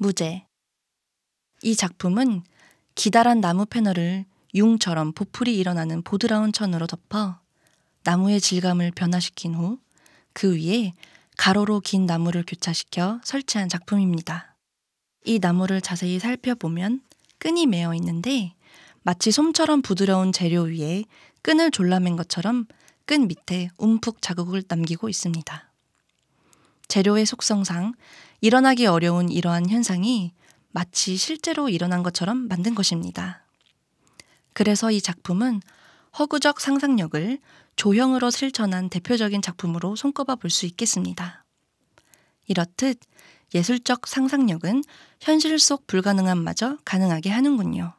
무죄. 이 작품은 기다란 나무 패널을 융처럼 보풀이 일어나는 보드라운 천으로 덮어 나무의 질감을 변화시킨 후 그 위에 가로로 긴 나무를 교차시켜 설치한 작품입니다. 이 나무를 자세히 살펴보면 끈이 메어 있는데 마치 솜처럼 부드러운 재료 위에 끈을 졸라맨 것처럼 끈 밑에 움푹 자국을 남기고 있습니다. 재료의 속성상 일어나기 어려운 이러한 현상이 마치 실제로 일어난 것처럼 만든 것입니다. 그래서 이 작품은 허구적 상상력을 조형으로 실천한 대표적인 작품으로 손꼽아 볼 수 있겠습니다. 이렇듯 예술적 상상력은 현실 속 불가능한마저 가능하게 하는군요.